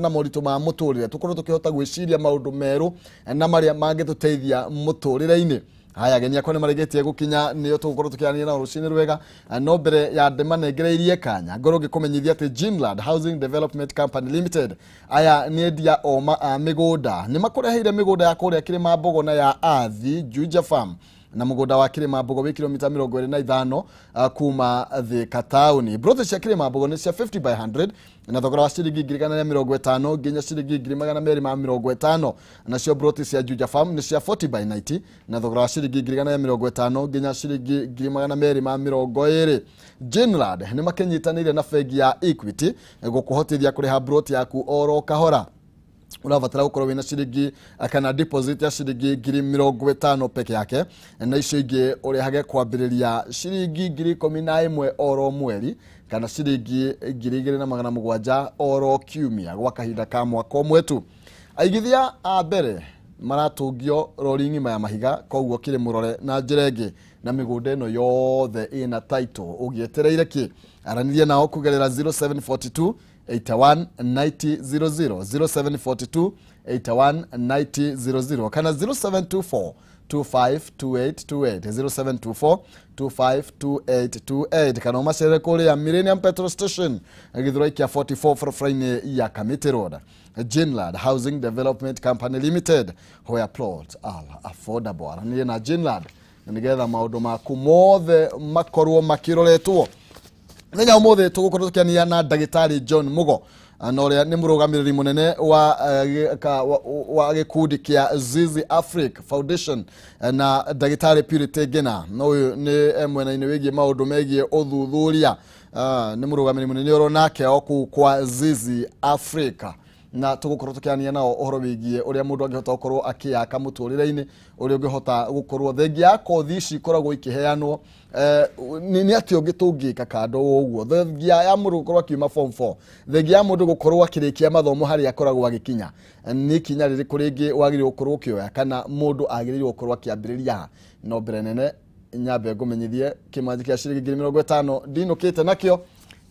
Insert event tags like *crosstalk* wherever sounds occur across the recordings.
na moritu ma muturire tukorwo tukihota gwiciria maundu meru eh, na maria mangituteithia muturire-ini haya geni akwa nä marä gä tie gå kinya nä o tå gå korwo tå kä arania nao rå cinä rwega eh, no mbere ya ndema nengereirie kanya ngorwo ngä kå menyithia atä gimlad housing development company limited aya nä endia oma a eh, mä gå nda nä makå reheire mä gå nda ya kå rä a na ya athi juja farm na mugunda wa kirima mbogo wi kilomita mirongo iri na ithano kuma thika tauni broth cia kirima mbogo ni cia 50 by 100 na thogora wa ciringi ngiri igana rĩa mĩrongo ĩtano nginya ciringi ngiri magana merĩ ma mĩrongo ĩtano nacio broti cia juja farm nĩ cia 40 by 90 na thogora wa ciringi ngiri igana rĩa mĩrongo ĩtano nginya ciringi ngiri magana merĩ ma mĩrongo ĩrĩ jinrad nĩ makĩnyitanĩire na bengi ya equity gũkũhotithia kũrĩha broti yaku oro kahora ũrabatara gũkorwo wĩna ciringi eh, kana deposit ya ciringi ngiri mĩrongo ĩtano peke yake na icio ingĩ ũrĩhage kwambĩrĩria ciringi ngiri ikũmi na ĩmwe oro mweri kana ciringi ngiri igiri na magana mugwanja oro kiumia gwa kahinda ka mwaka mwetu aigithia a mbere maratungio rori ng'ima ya mahiga koguo kĩrĩ murore na njĩra ĩngĩ na mĩgũnda no yothe ina title ugietereire ki aranirie nao kũgerera 0742 81 90 0742 81 90 kana 0724 0724252828 kana umasherere kuria millennium petro station githiro ikia 44 barabara-ini ya committee road jinlad housing development company limited hoya plot are affordable aranire na jinlad nigetha maundu maku mothe makorwo makiroretwo muthenya umuthi tugukorwo tukiania na ndagitari john mugo na rä a nä må rå gamä rä ri må nene wa eh, gä kundi kä a zizi afric foundation eh, na ndagätarä purity ngina na yå nä eh, mwena-inä wä giä maå ndå megiä å thuthuria ah, nä må rå gamä rä må nene å ronake o kå kwa zizi africa na tugukorwo tukiania nao tå rä re-inä å rä a å ngä hota gå korwo thengia ya kothi ici ikoragwo heanwo Eh, nä atä å ngä tå ngä ka kando å guo thengia ya må ndå gå korwo akiuma form four thengia ya må ndå gå korwo akä rä kia mathomo harä a akoragwo agä kinya eh, nä ikinya rä rä kå rä ngä wagä rä gå korwo kana må ndå agä rä rwo gå korwo akä ambä rä ria no mbere nene nyambe ngå menyithie kä manji kä a ciringi ngiri mä rongo ätano ndinå kä te nakä o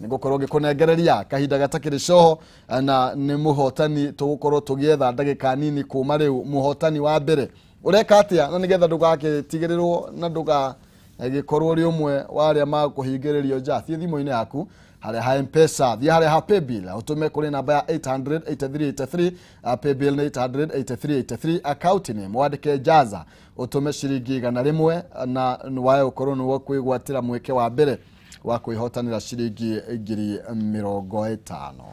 nä gå korwo ngä kå nengereria kahinda gatakä rä coho eh, na nä må hotani tå gå korwo tå gä etha ndagä ka nini kuma rä u må hotani wa mbere å reka atä a na nä getha ndå gakä tigä rä rwo na ndå agikorwo ri ũmwe wa arĩa ja nja thimo ine inĩ yaku harĩa ha mpesa thiĩ harĩa ha paybill utume kuri namba ya 800 uh, paybill ni 800 account ni mwandĩke jaza utume shiringi igana rimwe uh, na wae ũkorwo nĩwo kwigwatira mweke wa mbere wa kwĩhotanĩra shiringi ngiri mĩrongo ĩtano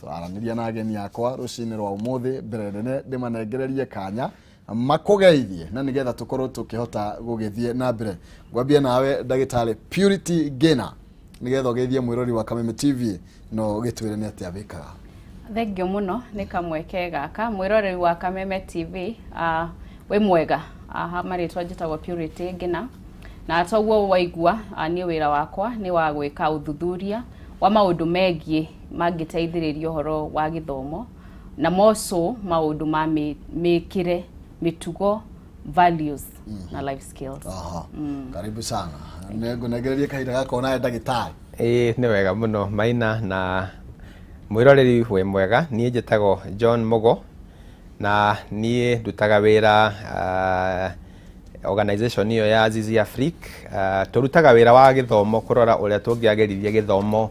twaranĩria na ageni akwa rũcinĩ rwa umuthi mbere nene ndĩmanengererie kanya makugeithie na nigetha tukorwo tukihota gugithie na mbere ngwambia nawe ndagitari Purity Gena nigetha ugeithie mwirori wa Kameme TV no gitwire ni atia bikaga thengio muno ni kamweke gaka mwirori wa Kameme TV uh, ah, wi mwega aha maritwa njitagwo Purity Gena na toguo waigua ah, ni wira wakwa ni wa gwika uthuthuria wa maundu megie mangiteithiriria uhoro wa githomo na moco maundu ma mikire mi mitugo values mm -hmm. na mhm. life skills aha mm. karibu sana negererie kahinda gako nawe ndagĩtarĩ ĩĩ ni wega muno maina na mwĩroreri wĩ mwega niĩ njĩtagwo john mogo na niĩ ndutaga wĩra uh, organization ĩyo ya Azizi Afrique uh, tũrutaga wĩra wa githomo kurora ũrĩa tũngĩagĩrithia githomo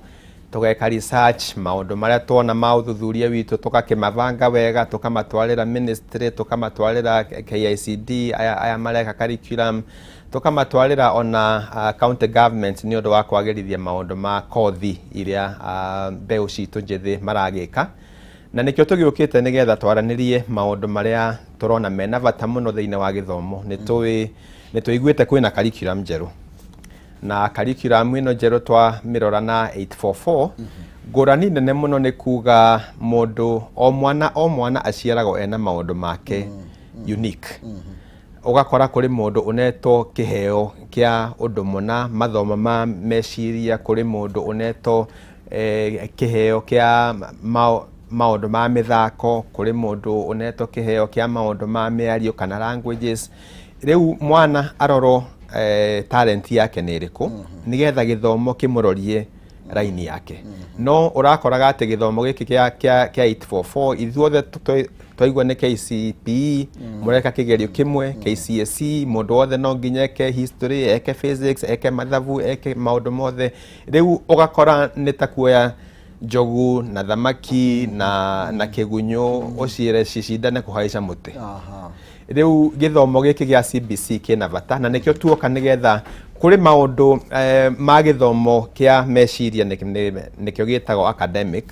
tugeka research maundu maria twona ma uthuthuria witu tukakimavanga wega tukamatwarira ministry tukamatwarira KICD aya, aya mareka curriculum tukamatwarira ona uh, county government ni undu wa kwagirithia maundu ma kothi iria uh, mbeu citu njithi maragika na nikio tugiukite nigetha twaranirie maundu maria turona mena bata muno thiini wa githomo nituiguite kwina curriculum njeru na curriculum ino njerå twa rora na 844 rani nene no nä kuga ndå o mwana o mwana aciaragwo ena ndå make mm-hmm. unique kä heo kä a å ndå må na mathomo ma meciria netwo kä heo eh, a maå ndå ma netwo kä heo kä a maå ndå ma ario kana languages u mwana arorwo Eh, talent yake nä rä kå mm-hmm. nä githomo kä må rorie mm-hmm. raini yake mm-hmm. no rakoraga atä githomo gä kä kä a 844 ithuothe twaigua nä KCPE må reka kä gerio kä mwe KCSE må ndå wothe no nginya eke history eke physics eke mathabu eke maå ndå mothe rä u å gakora nä ta kuoya njogu na thamaki na, na kä gunyå å ciere cicindane kå haica må tä gä kä gä a CBC na bata na o tuoka nigetha kuri maundu eh, ma githomo kia meciria nikio gitagwo academic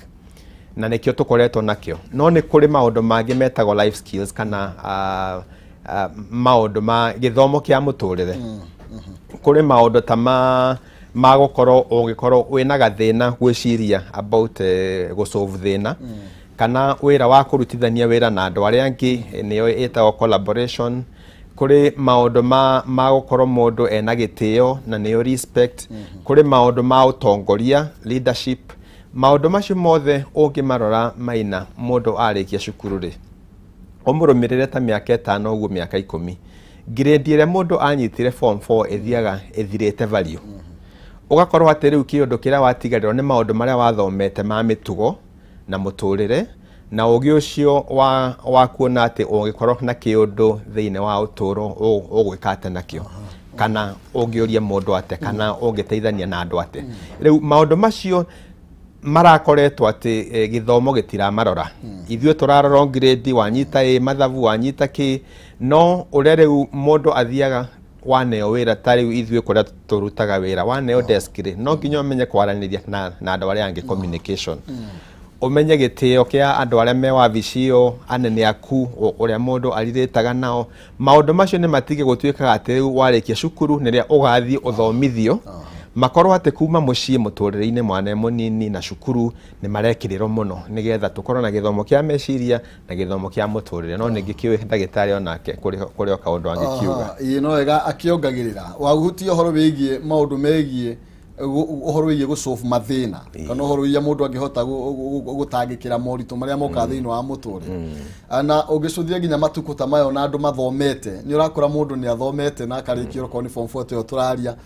na koretwo nakä o no ni kuri maundu mangi metagwo life skills kana uh, ah, uh, ah, maundu ma githomo kia muturire mm, kå -hmm. kuri maundu ta ma magukorwo ungikorwo wina gathina gwiciria about uh, eh, gusolve thina mm kana wira wa kurutithania wira na andu aria angi eh, niyo itagwo collaboration kuri maundu ma magukorwo mundu ena gitio na niyo respect mm -hmm. kuri maundu ma utongoria leadership maundu macio mothe ungimarora maina mundu arikia cukuru ri umurumirire ta miaka itano uguo miaka ikumi grade ire mundu anyitire form 4 ĩthiaga ĩthirĩte value mm -hmm. ũgakorwo atĩ rĩu kĩũndũ kĩrĩa watigarĩrwo nĩ maũndũ marĩa wathomete ma mĩtugo na muturire na ugi ucio wa wa kuona ati ungikorwo na kiundu thiini wa uturo ugwika ati nakio kana ungiuria mundu ate kana ungiteithania na andu ate riu maundu macio marakoretwo ati e, gĩthomo gĩtiramarora mm. ithuĩ tũrarora ngirĩndi wanyita e, mathabu wanyita ki no ũrĩa rĩu mũndũ athiaga waneo wĩra ta rĩu ithuĩ kũrĩa tũrutaga wĩra waneo oh. desk rĩ no nginya menye kwaranĩria na, na andũ arĩa angĩ communication mm umenye gitio kia andu aria me wabici iyo anene aku uria mundu ariritaga nao maundu macio ni matige gutuikaga ati warikia cukuru niria ugathi uthomithio ah. ah. makorwo atä kuma må ciä må tå rä inä mwana e må nini na cukuru nä marekä rä nigetha må no nä getha tå korwo na gä thomo kä a meciria na gä thomo kä a må tå rä re no nä ngä kä ndagä tarä onake kå rä o kaå ndå angä kiuga ä ah, no wega akä ongagä rä ra wahutia å horo wä giä maå uhoro wiye gå mathina kana uhoro wiye mundu angihota gutangikira moritu maria moka mm. thini wa muture mm. ah, na ungicuthia nginya matuku ta mayo na andu mathomete ni urakora mundu ni athomete na akarikia mm. ko ni form 4 yo turaria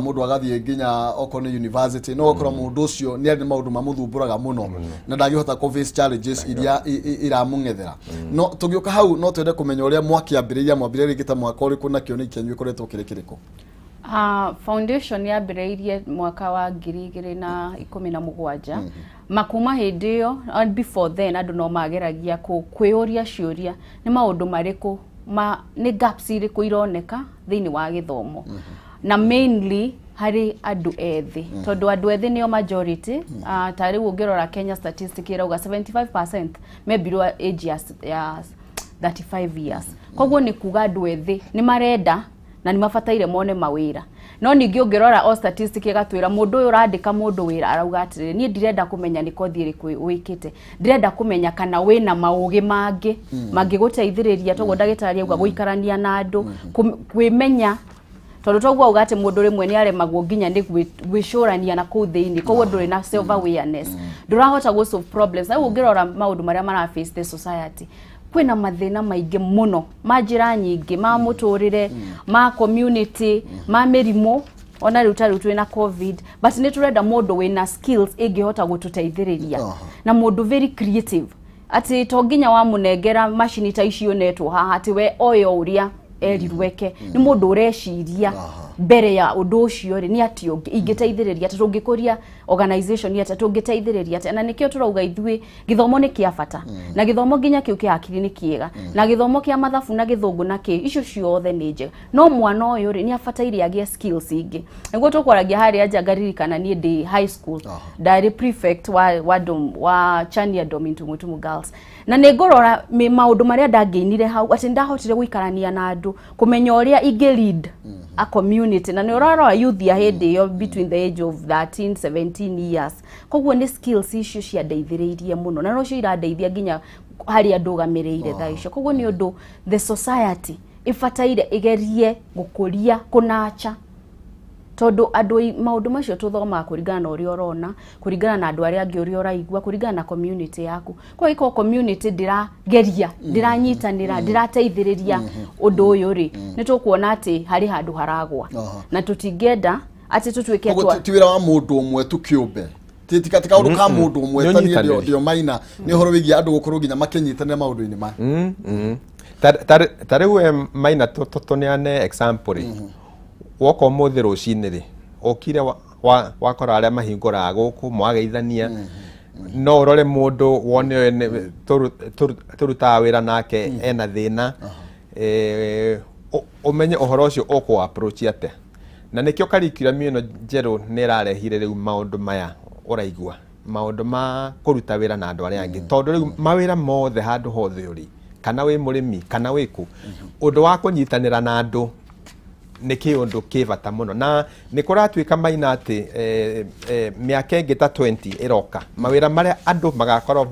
mundu ah, agathie nginya oko ni university no ukora mundu ucio ni ari maundu mamuthumburaga muno na ndagihota ku face challenges iria iramungethera no tugiuka hau no twende kumenya uria mwakiambiriria mwambiriria rĩngĩ ta mwaka ũrĩkũ na kĩoneki kĩanyu gĩkoretwo kĩrĩ Uh, foundation yambĩrĩirie mwaka wa ngiri igĩrĩ na ikũmi na mũgwanja mm -hmm. makuma hĩndĩ ĩyo uh, before then andũ no mageragia kwĩyũria ciũria ni maundu mariku ma ni gaps irĩkũ ironeka thĩinĩ wa githomo mm -hmm. na mainly hari andũ ethi mm -hmm. tondũ andũ ethĩ nĩo majority mm -hmm. uh, ta rĩu ũngĩrora Kenya statistic ĩrauga 75% mebirwo age ya, ya 35 years mm. koguo nĩ kuga andũ ethi ni marenda na nimabataire mone mawira no ningi ungirora o statistic igatwira mundu uyu urandika mundu wira arauga atiriri nie ndirenda kumenya ni kothi iriku wikite ndirenda kumenya kana wina maugi mangi hmm. mangiguteithiriria toguo hmm. ndagitari auga hmm. guikarania na andu kwimenya tondu toguo auga ati mundu rimwe ni aremagwo nginya ni gwicurania na kuu thiini koguo nduri na self awareness ndurahota gu solve problems na ungirora maundu maria mara face the society kwina mathina maingi muno ma njira nyingi ma muturire mm. mm. ma community mm. ma mirimu ona riu tariu twina covid but ni turenda mundu wina skills ingihota gututeithiriria uh -huh. na mundu very creative ati to nginya wamunengera macini ta icio netwo haha ati we oyo uria erirweke ni mundu ureciria uh mbere ya undu ucio ri ni ati ingiteithiriria ati tungikuria organization ya ati tungiteithiriria ati na nikio turauga ithui githomo ni kia bata mm. na githomo ginya kiu kia akili ni kiega mm. na githomo kia mathabu na githungu na ki icio ciothe ni nje no mwana uyu ri ni abataire agia skills ingi niguo tukwaragia hari aja kana ni ndi high school dairy prefect wa wa dom wa chania dom into mutumu girls na ni ngorora maundu maria ndangeinire hau ati ndahotire guikarania na andu kumenya uria ingi lead a mm-hmm. community community na nä å rora wa youthia hä ndä ä between the age of 13 17 years koguo nä skills icio ciandeithä rä må no na nocio irandeithia nginya harä a ndå gamä rä ire tha icio koguo nä å ndå the society ibataire igerie gukuria kunacha tondu andu maundu macio tuthoma kuringana na uri orona kuringana na andu aria ngiuri uria uraigua kuringana na community yaku kwa iko community ndirageria mm-hmm. dira mm-hmm. teithiriria undu mm-hmm. uyu ri ni tukuona ati hari handu haragwa na tutingenda ati tutuike ti wira wa mundu umwe tukiumbe ti katika undu ka mundu umwe tani ndio maina ni horo wigi andu gukuru nginya makinyitana maundu-ini ma tariu eh, maina tuneane example woka rå rucinä rä kire wakora arä a mahingåraga gå kå mwageithania mm-hmm. no urore mundu wone wä ra nake mm-hmm. ena thina umenye uh-huh. eh, uhoro ucio uku approach ate na njerå nä ä rarehire rä u maå maundu maya maå maundu ma kuruta ra na andu mm-hmm. tondå rä tondu mawä ra mothe handu hothe uri kana rä murimi kana å undu wa kunyitanira na andu nä kä å ndå kä bata må eh, eh, hmm. no hmm. na nä kå ratuä ka maina atä mä aka ä ngä ta ä roka mawä ra marä a andå magakorwo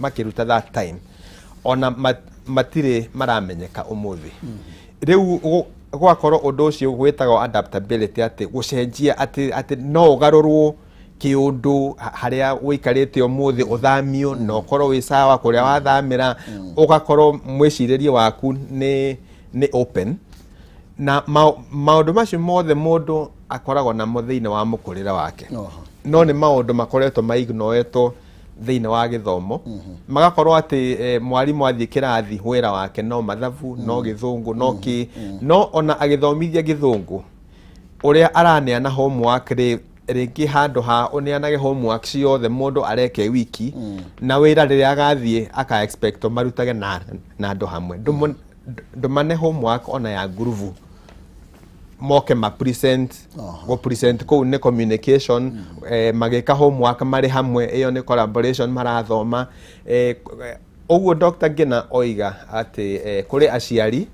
makä ruta ona matirä maramenyeka å må thä rä u gwakorwo å ndå å cio gwä gwätagwo atä gå cenjia atä no å garå kä å ndå harä a ikarä kiundu må thä å uthamio na å ukorwo wi sawa ra å hmm. gakorwo mwä cirä rie waku nä na maundu macio mothe mundu akoragwo namo thiini wa mukurira wake no ni maundu makoretwo maignoetwo thiini wa githomo mhm. magakorwo ati e, mwarimu athii kirathi wira wake no mathabu no mhm. githungu no mhm. ki no ona agithomithia githungu uria araneana homework rĩngĩ handu ha ũneanage homework ciothe mũndũ areke wiki na wira rĩrĩa agathiĩ aka expect marutage na andũ hamwe ndũmane homework ona ya ngurubu moke ma present gå present ko ne communication mm. eh, mageka ka homework mari hamwe iyo ne collaboration marathoma eh, ũguo Dr. gina oiga atĩ eh, kũrĩ aciari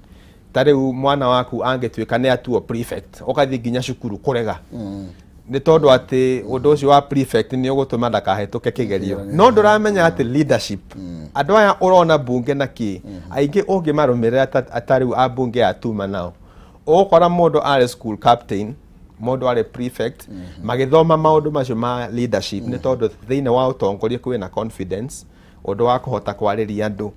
tare u mwana waku angĩtuĩka ne atuo prefect okathi ginya shukuru kũrega mm. nĩ tondũ atĩ ũndũ ũcio wa prefect nĩ ũgũtũma ndakahĩtũke kĩgerio yeah, mm. yeah. no ndũramenya yeah. atĩ leadership mm. andũ aya ũrona mbunge na kĩ mm -hmm. aingĩ ũngĩmarũmĩrĩra ta rĩu a mbunge atuma nao okora mundu are school captain mundu are prefect mm -hmm. magithoma maundu macio ma leadership mm -hmm. ni tondu thiini wa utongoria na confidence undu wa kuhota kwariria andu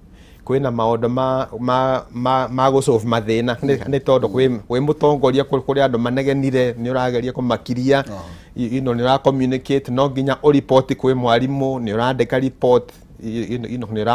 na maundu ma ma ma, ma go solve mathina mm -hmm. ni tondu wi mutongoria kuri andu manegenire ni urageria kumakiria oh. ino you know, ni ura communicate no ginya report kwi mwalimu ni urandika report nä ra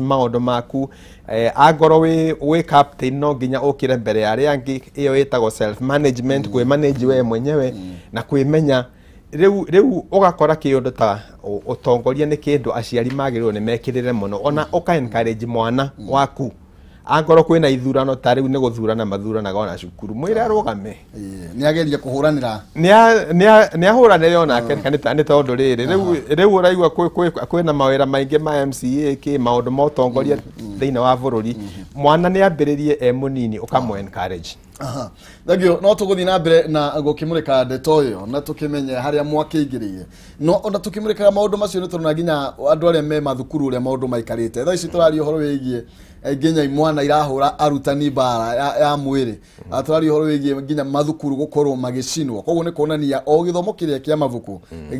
maå ndå maku e, angorwo wä captain no nginya å kä re mbere ya arä angä ä yo ä tagwo mm. kwä manage we mwenyewe mm. na kwä menya rä u å gakora kä ndå ta å tongoria nä kä ndå aciari magä rä rwo nä mekä rä re må no ona å mm. ka mwana waku mm angorwo kwä na ithurano tarä u nä gå thurana mathuranaga ona cukuru mwä re arågame nä agerire kå hå ranä ra nä ahå ranä re onake nä tondå rä rä rä u å raigua kwä na mawä ra maingä ma mca kä maå ndå ma å tongoria mm, mm. thä inä wa bå rå ri mm, mwana nä ambä rä rie e må nini å kamå thagio no tå gå thiä na mbere na gå kä må rä ka ndeto ä yo na tå kä menye harä a mwakä ingä rä ire no ona tå kä må rä kaga maå ndå macio nä tondå na nginya andå arä a me mathukuru å rä a maå ndå maikarä te thaa ici tå raria å horo wä giä Eh, nginya imwana irahura arutani bara ya mwire mm. atarari horo wigi nginya mathukuru gukorwo magicinwa koguo ni kuonania o githomo kiria kia mavuku mm.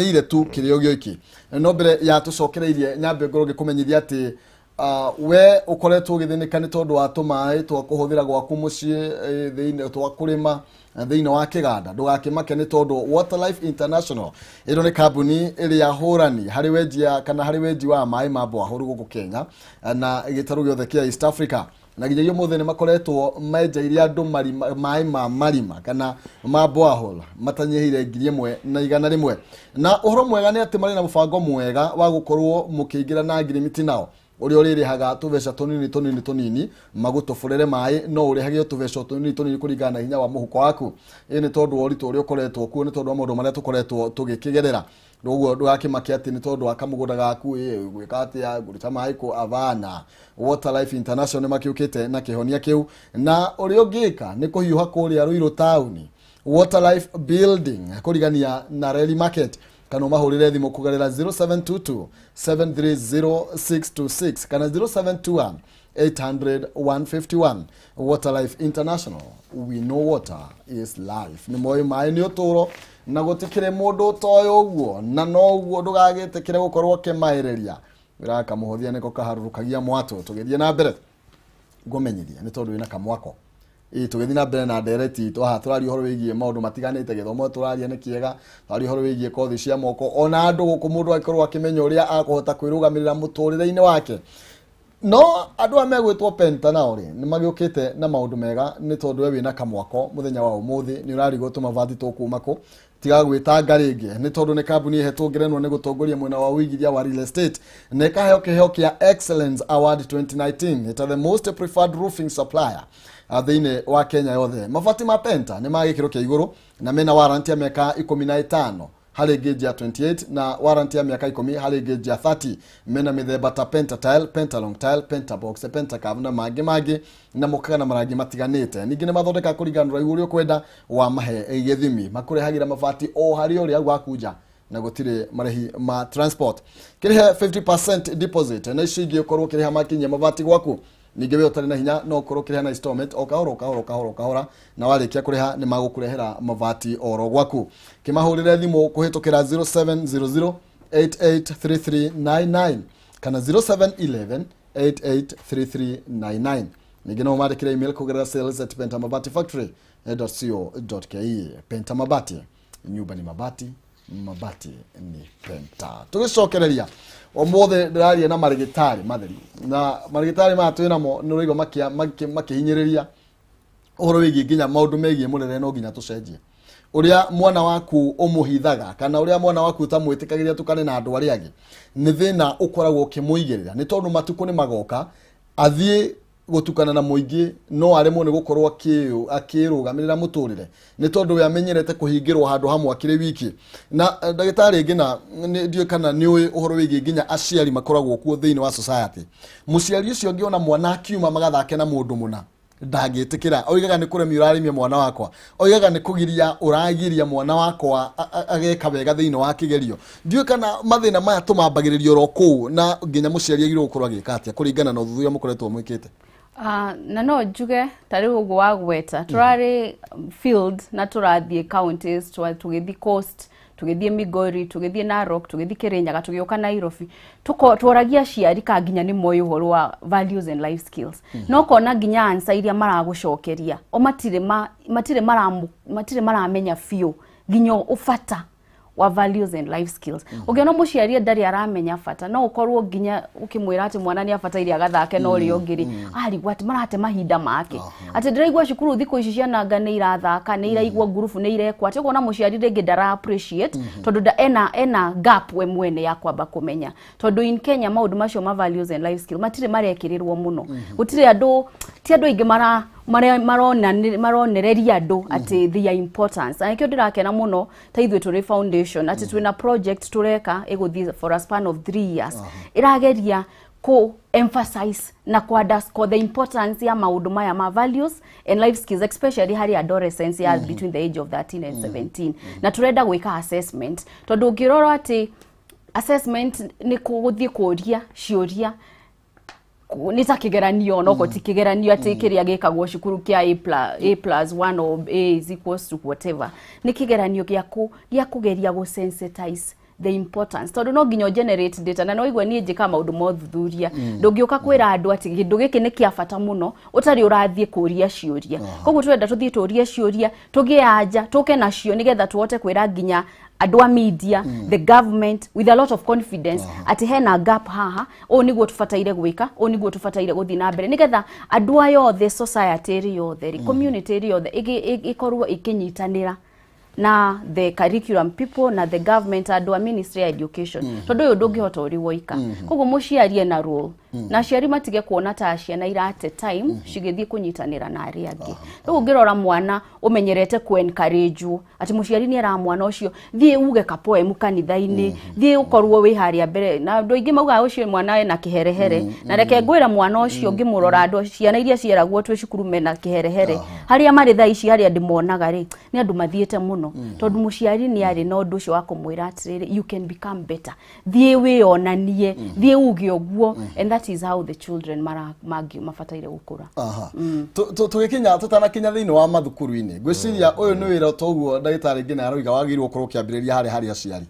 ile tu mm. kirio gioiki no mbere yatucokereirie nyambe ngorwo ngikumenyithia ati Uh, ah, we ukoretwo ugithinika ni tondu wa tumaai twa gwaku mucii eh, thiini twa thä wa kä ganda ndå tondũ nä tondå waterlife international ä nĩ nä kambuni ä rä ya hårani harä wenjia kana harĩ wenji wa maä ma mbwahå gå kå kenya na gä tarå gä othe kä east africa na nginya iyo muthe ni makoretwo menjeire andũ maĩ ma marima kana ma bwahol matanyihire ngiri ĩmwe na igana rĩmwe na ũhoro mwega nĩ atĩ marĩ na mũbango mwega wa gũkorwo mũkĩingĩra na ngirimiti nao uria urirehaga tubeca tunini tunini tunini magutoborere mai no urehagio tubeca tunini tunini kuringana na hinya wa muhuko waku ii ni tondu wa uritu uria ukoretwo kuo ni tondu wa maundu maria tukoretwo tugikigerera uguo ndugakimake ati ni tondu wa kamugunda gaku gwika atia nguruta mai ku avana water life international makiukite na kihonia kiu na uria ungika ni kuhiuha kuria ruiru tauni water life building kurigania na reli market tanomahulire thimu kugerera 0722 730626 kana 0721 800 151 waterlife international we know water is life nä moä maä nä å tå ro na gå tä kä rä må ndå toyå å guo na noguo ndå gagä tä kä re gå korwo kä maä rä ria wä raga kamå hå thia nä ko kaharå rå kagia mwatå tå gä thiä na mbere ngå menyithie nä tondå wä na kamwako tugithi na mbere na ndereti itu aha turaria horo wigie maundu matiganite githomo turaria ni kiega turaria horo wigie kothi cia moko ona andu guku mundu akikorwo akimenya uria akuhota kwirugamirira muturire-ini wake no andå arä a megwätwo penta nao rä nä magä å kä te na maå ndå mega nä tondå we wä na kamwako må thenya wa må thä nä å rarigwo tå mabathi tå kuma kå tiga gwä tanga rä ngä nä tondå nä kambuni hetwo ngerenwo nä gå tongoria mwena wa uigithia wa real estate na ä kaheo kä heo kä excellence award 2019 ita the most preferred roofing supplier thiini wa Kenya yothe mabati ma penta nä magä kä iguru na mena warant ya mä aka na ä harä ngä ya 28 na warant ya mä aka ikå harä ya 30 mena mä themba ta pentatile pentalong tile pentabox pentacav na mangä mangä na mokaga na marangi matiganä te ningä nä mathondeka kå riganrwo igå rä kwenda wa mahe gä thimi makå rehagä mabati o harä å rä au na gutire marehi ma transport kirihe 50% deposit na ici ingä å korwo å makinyia mabati gwaku ningä wä å na hinya no korwo å kä rä hana o kahora o kahora kahora kahora na warä kia kå rä ha nä magå kå rehera mabati oro gwaku kä mahå rä re thimå kå hä tå kä ra 0700883399 kana 0711883399 ningä no marä kä re email kå gerera sales at pentamabati factory e. pentamabati nyumba ni mabati mabati ni penta tå gä cokereria omothe ndiraria na marigitari matheri na marigitari maya rä ria å horo uhoro giä nginya maundu må murere no nginya tucenjie uria mwana waku hithaga kana uria mwana waku utamwitikagiria tukane na andu å kä ni thina ukoragwo ra ni tondu matuku ni magoka athiä gutukana na muingi no aremwo ni gukorwo akiu akirugamirira muturire ni tondu yamenyerete kuhingirwa handu hamwe akire wiki na eh, dagitari ingi ni dio kana ni nĩũĩ uhoro wigi ginya aciari makoragwo kuo thini wa society mũciari ucio ngiona mwana akiuma magathake na mundu muna ndangĩtĩkĩra oigaga ni kuremi ũraremia mwana wakwa oigaga ni kugiria uragiria mwana wakwa ageka wega thini wa kigerio ndiũĩ kana mathina maya tũmambagĩrĩria oro kũu na nginya mũciari agirwo gũkorwo agĩka kuringana na ũthuthuria mũkoretwo mwikite Uh, na no njuge rä u guo wa gweta mhm. tå rarä field na tå rathiä counties tå gä thiä coast tå gä thiä migori tå gä thiä narok tå gä thiä kä rä nyaga tå gä å ka nairobi tworagia ciari ka nginya nä moä å horo wa values and life skills mm -hmm. na nginya ansa iria maragå cokeria o matirä maramenya biå nginya å bata wa values and life skills mm -hmm. ukiona muciari ndari aramenya bata no ukorwo nginya ukimwira ati mwana ni abataire agathake no ri ongiri mhm. mm -hmm. arigwa ah, ati marate mahinda make uh -huh. ati ndiraigwa cukuru thiku ici ciananga nä irathaka nä iraigwo mhm. ngurubu nä irekwa ati ukona muciari rĩngĩ ndara appreciate mm -hmm. tondå ena ena gap we mwene ya kwamba kumenya tondå in Kenya maundu macio ma values and life skills matirä marekä rä rwo må no gå mm -hmm. tirä andå ti andå aingä mara maronereria andå mhm. atä the importance na kä o ndä rakena må no ta ithuä tå rä foundation atä mhm. twä na project tå reka ä gå thiä for a span of three years ä rageria ku emphasize na ku underscore the importance ya maundu maya ma values and life skills especially hari adolescence ya mm -hmm. between the age of 13 and mm -hmm. 17 mm -hmm. na turenda gwika assessment tondu ngirora ati assessment ni kuguthie kuria cioria nä ta kä geranio onokorwo ti mm. kä geranio atä mm. kä rä a gä kagwo cukuru kä a nä kä geranio gä a kå geria gå the importance tondu no ginyo generate data na no igwe nie njika maundu mothuthuria mm. ndungiuka kwira mm. andu ati gindu giki ni kia bata muno utari urathie kuria ciuria koguo turenda tuthie turie cioria tugi anja tuke nacio nigetha tuote kwira ginya andå a media mm. the government with a lot of confidence uh -huh. ati hena gap haha o niguo tå bataire gwä ka å niguo tå bataire gå thiä na mbere nä getha andå aya othe society ä yothe rä mm. community ä yothe ä korwo ä kä nyitanä ra na the curriculum people na the government andå a ministry ya education mhm. tondå å yå ndå ngä hota å rä woika mhm. koguo må ciarie na role Mm. na aciari matige kuona ta ciana irate time mm-hmm. cigithie kunyitanira na aria angi riu ngirora mwana umenyerete ku encourage ati muciari ni ara mwana ucio thie uge ka poem kanitha-ini mm-hmm. thie ukorwo wi haria mbere na andu ingi mauga ucio mwana e na kiherehere mm-hmm. na reke ngwira mwana ucio ngimurora andu ciana iria cieragwo twi cukuru mena kiherehere haria mari thaa ici haria ndimonaga ri ni andu mathiete muno tondu muciari ni ari na ndu ucio wa kumwira atiriri you can become better thie onanie thie uge oguo and that that is how the children mara magi mabataire gukura aha to mm. to gikinya tutana kinya thini wa mathukuru-ini gwiciria uyu mm. ni wira toguo dagitari ngina aroiga wagirwo korwo kiambiriria hari hari aciari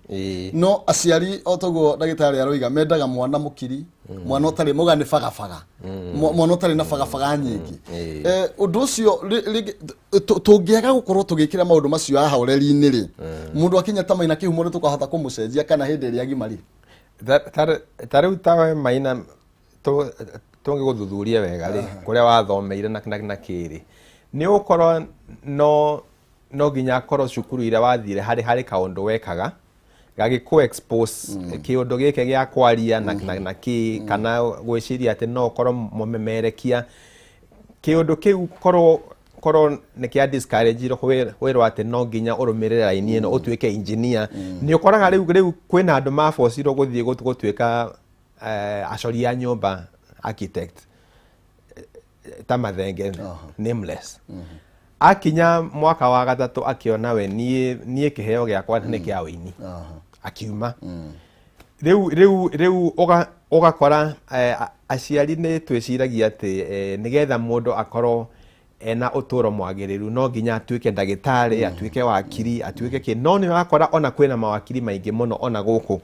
no aciari o dagitari aroiga mendaga mwana mukiri mm. mwana utari muga ni fagafaga mwana utari na fagafaga nyingi eh undu ucio tungiaga gukorwo tugikira maundu macio aha ahaureri-ini ri mundu akinya ta maina kihumuri tukahota kumucenjia kana hindi ria that ri tariu tawe maina tũngĩgũthuthuria wega rä a wathomeire na kĩrĩ nĩ ũkorwo no no nginya akorwo cukuru iria wathire harä kaå ndå wekaga å expose mm. ke gä a kwaria na, mm. na, mm-hmm. na kĩ mm. kana gwĩciria atĩ no ũkorwo mũmemerekia kĩũndũ kĩu korwo korwo nĩ kĩa discouragirwo rwo atä no nginya ũrũmĩrĩre raini ĩno mm. ũtuĩke engineer mm. nĩ ũkoraga rĩu rĩu kwĩna andũ mabocirwo tuä ka uh, acoria nyumba architect ta mathenge uh -huh. nameless uh -huh. akinya mwaka wa gatatu akiona we niä kä heo gä akwa nä kä a wä ini akiuma rä u gakora aciari nä twä ciragia atä nä getha må ndå akorwo ena å tå ro mwagä rä ru no nginya atuä ke ndagä tarä atuä ke wakiri atuä ke kä no nä wakora ona kwä na mawakiri maingä må no ona gå kå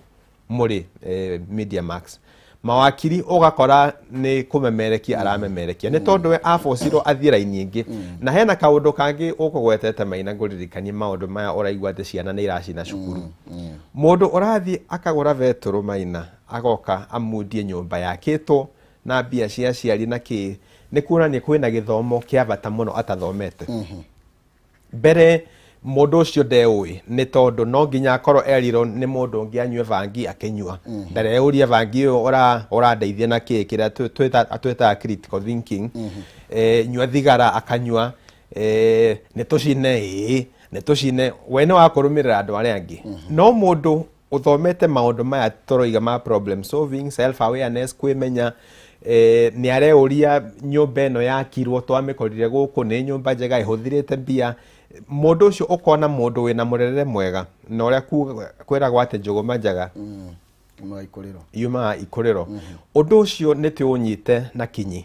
muri eh, media max mawakiri ugakora nä kå memerekia aramemerekia nä tondå we abocirwo athiä raini mm. na hena kaå ndå kangä å kå gwetete maina ngå maundu maå ndå maya å raigua atä ciana nä iracina cukuru må mm, mm. ndå å rathiä akagå maina agoka amundie nyå mba yakä na mbia cia ciari na ki nä kuonania kwä na gä thomo kä a bata må no atathomete mm-hmm. mbere mm -hmm mundu ucio ndeũĩ ni tondu no nginya akorwo erirwo ni mundu ũngĩ anyue bangi akĩnyua mhm. ndareũria bangi ora ũrandeithia na ki kira twita twita critical thinking eh nyua thigara akanyua eh tũcine ĩĩ nĩ tũcine we nĩ wakũrũmĩrĩra andũ arĩa angĩ mhm. no mundu uthomete maundu maya toroiga ma problem solving self awareness kwĩmenya Eh, nĩ areũria nyũmba no yakirwo twamikorire guku ni nyumba njega ihuthirite bia mundu ucio ukona mundu wina murerere mwega na uria kwiragwo ati njuguma njega mm, yumaga ikuriro undu mm-hmm. ucio ni unyite na kinyi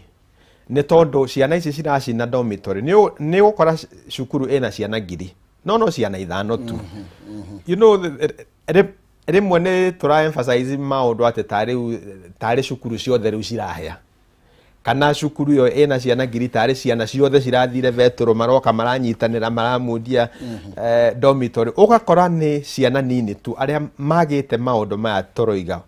nä tondå ciana ici ciracina dormitory ni gå kora cukuru ä na ciana ngiri no no ciana ithano tu mm-hmm, mm-hmm. you know rĩmwe nä tå ra maå ndå atä tarä cukuru ciothe rä u cirahea kana cukuru yo ina ciana ngiri tarä ciana ciothe cirathire vetũrũ maroka ra maramundia mhm. eh, dormitory ũgakora nĩ ciana nini tu te maå ndå maya å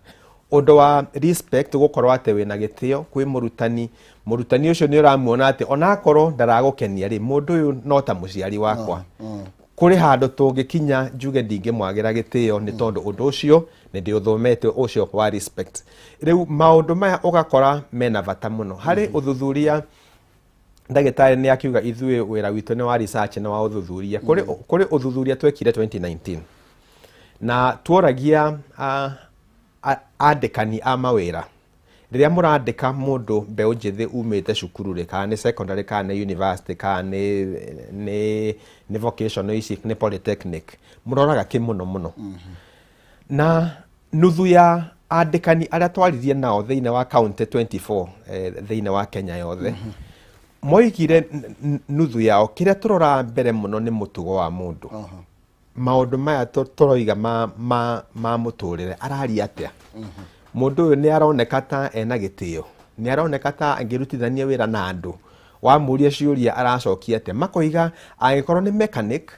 ndå wa respect kwä må rutani må rutani å cio nä å ramuona atä onakorwo må ndå å yå no ta ciari wakwa mhm, mhm. kũrĩ handũ tũngĩkinya njuge ndingĩmwagĩra gĩtĩo å tondũ ũndũ ũcio nä ndä å thomete å cio wa respect rä u maå ndå maya å gakora mena bata må no harä å mm-hmm. thuthuria tarä nä akiuga ithuä wä ra witå nä wa research na wa å thuthuria kå mm-hmm. rä å thuthuria twekire 2019 na tuoragia kani a mawä ra rä rä a må randä ka må ndå mbeå njä thä umä te cukuru rä kana nä secondary kana nä university kana nä vocational ici nä polytechnic må roraga kä må no må no mm -hmm na nuthu ya andikani aria twaririe nao thiini wa county 24 eh, thiini wa Kenya yothe mm-hmm. moigire nuthu yao kiria turoraga mbere muno ni mutugo wa mundu uh maundu maya turoiga ma, ma, ma muturire araria atia uh mm-hmm. -huh. mundu uyu ni aroneka ta ena gitio ni aroneka ta angirutithania wira na andu wamuria ciuria aracokia atia makoiga angikorwo ni mechanic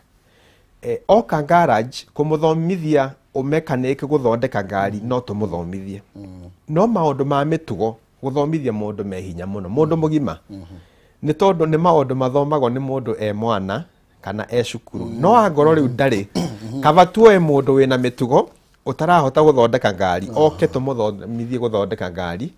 eh, oka garage kå må thomithia å mekanä kä gå thondeka ngari no tå må thomithie mm-hmm. no maå ndå ma mä tugo gå thomithia må ndå mehinya må no må ndå må gima mm-hmm. nä tondå nä maå ndå mathomagwo nä må ndå e mwana kana e cukuru no mm-hmm. angoro rä u ndarä kabatuoe må ndå wä na mä tugo å tarahota gå thondeka ngari oke tå må thomithie gå thondeka ngari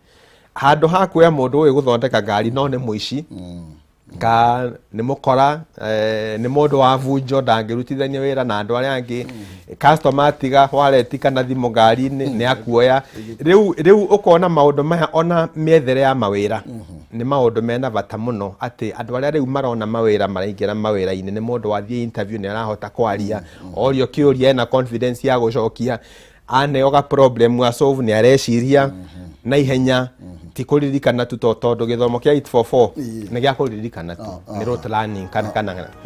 handå hakuoya må ndå å yå gå thondeka ngari no nä må ici mm -hmm ka nä må kora eh, nä må ndå wa bunjo ndangä rutithania wä ra na andå arä a angä customer wareti kana thimå ngari-inä nä akuoya rä u å kona maå ndå maya ona mĩethere ya mawä ra nä maå ndå mena bata må no atä andå arä a rä u marona mawä ra maraingä ra mawä ra-inä nä må ndå wathiä nä arahota kwaria orio kä å ria ena confidence ya gå cokia aneo problem wa solve nä areciria na ihenya tikå kå ririkana tu tondå gä thomo kä a nä gä a kå ririkana tu nä rå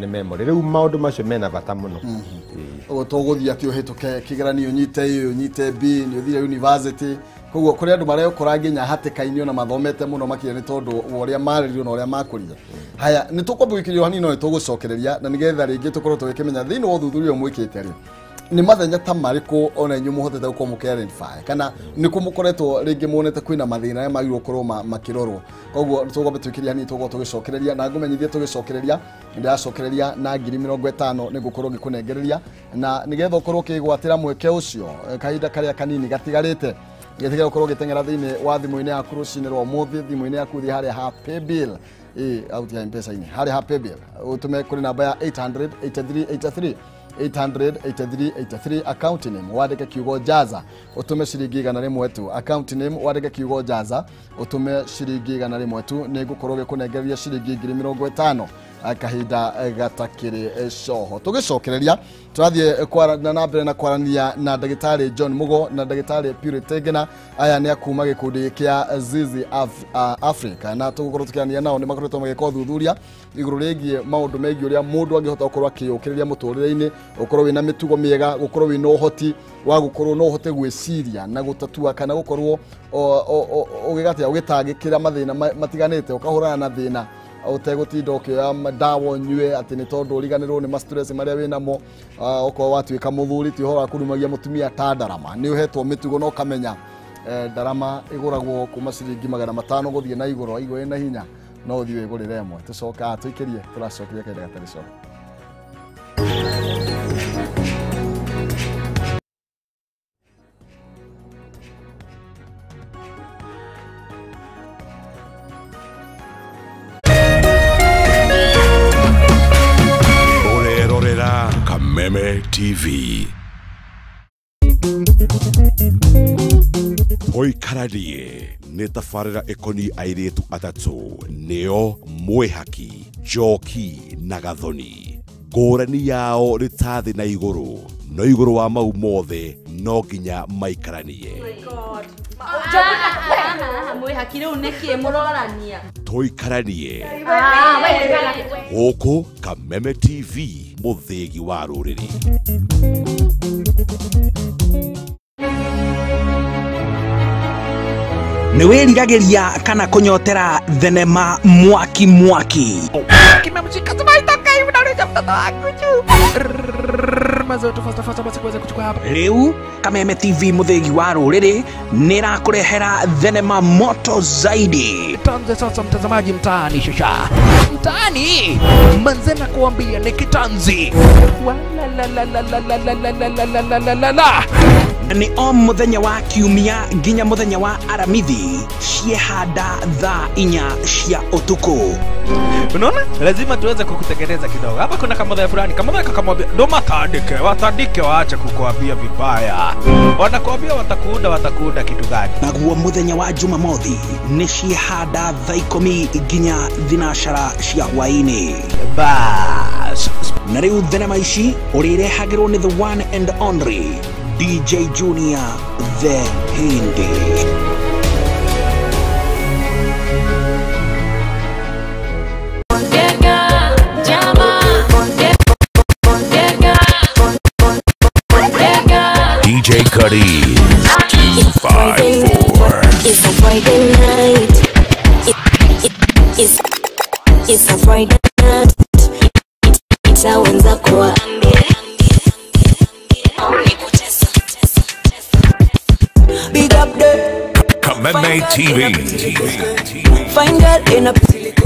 nä memorä rä u maå ndå macio mena bata må no å mhm. tågå thiä atä å hä tå ke kä gerani å nyite ä å nyite b nä å thire university koguo kå rä andå marä kora nginya hatä kainä ona mathomete må no makä nä tondå wa å rä a marä na å rä a makå ria mm. haya nä tå kwambå ikä rio hanini no nä tågå cokereria na nä getha rä ngä tå korwo tå gä kä menya thä inä wa å thuthuria å mwä kä te rä nä mathenya ta marä kå ona inyuä må hotete gå korwo må kä kana nä kå må koretwo rä ngä monete kwä na mathä na arä a magirwo korwo makä rorwo koguo tågombe twä kä ria hanini tågwo tå gä cokereria na ngå menyithie tå gä cokereria nä ndäracokereria na ngiri mä rongo ätano nä ngå korwo ngä na nä getha å korwo kä gwatä ra mweke å cio eh, kahinda karä a kanini gatigarä te gätigä gå gäteng'era thä wa thimå-inä yaku rå cinä rwa må thä thimå-inä yaku thiä harä a ha paybill auti ya mpesa-inä harä ha paybill å tå me kå rä namba ya 800 8383 8008383 account name wandike kiugo jaza utume ciringi igana rimwe tu account name wandike kiugo jaza utume ciringi igana rimwe tu ni ngukorwo gikunengereria ciringi ngiri mirongo itano kahinda gatakiri coho eh, tugicokereria turathie eh, tå na mbere na kwarania na ndagä john mugo na ndagitari puritegena aya ni akuma gikundi kia zizi Af africa na tugukorwo tukiarania nao ni makoretwo magika uthuthuria iguru rigie maundu megie uria mundu angihota gukorwo akiukiriria muturire-ini ukorwo wina mitugo miega gukorwo wina uhoti wa gukorwo no uhote gwiciria na gutatua kana gukorwo ugigatia ugitangikira mathina matiganite ukahurana na na utegutinda ukioya dawa nyue ati ni tondu uriganirwo ni mastress maria wi namo okorwo watuika muthuri ti uhoro wa kurumagia mutumia ta ndarama ni uhetwo mitugo na ukamenya e, ndarama iguragwo kuma ciringi magana matano guthie na iguru aigua na hinya no uthie wigurire imwe tucoka tuikirie turacokirie kaida gatari coka TV oikararie nä tabarĩra ĩkoniĩ airĩtu atatũ nĩo neo, njoki na gathoni Gorani yao rĩ ta thĩ na igũrũ no igũrũ wa mau mothe no nginya maikaranie Toi oh *laughs* rĩu nĩkĩ ah, kameme tv mũthĩgi wa rũrĩrĩ nĩ wĩriragĩria kana kũnyotera thenema mwaki mwaki kimemshika tumaita kai mnaonyesha mtoto wangu juu arima zetu fatafata basi kuweza kuchukua hapa riu kameme tv muthigi wa ruriri nirakurehera thenema moto zaidi tanze sasa mtazamaji mtaani shasha mtaani manze na kuambia ni kitanzi ni o muthenya wa kiumia nginya muthenya wa aramithi ciehanda thaa inya cia utuku unaona lazima tuweze kukutengeneza kidogo hapa kuna kamodhaya fulani kamodhaya kakamwambia ndo matandike watandike waache kukuambia vibaya wanakuambia watakuunda watakuunda kitu gani naguo muthenya wa jumamothi nĩ ciĩhanda tha ikũmi nginya thinacara cia hwaĩ-inĩ na rĩu thenema ici ũrĩrehagĩrwo nĩ the one and only dj junior the hindi everybody. It's Five, Friday, four. It's a Friday night. It, it, it's, it's a Friday night. It's Itaanza kuwa Big up the Kameme TV. Find girl in a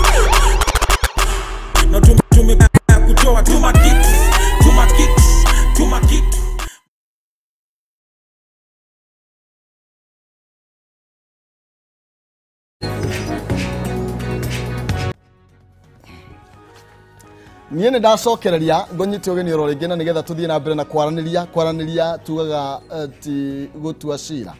niä nä ndacokereria ngonyite å geni rå rä ngä na nä getha tå thiä na mbere na kwaranä kwaranä ria tugaga eh, ti gå tua cira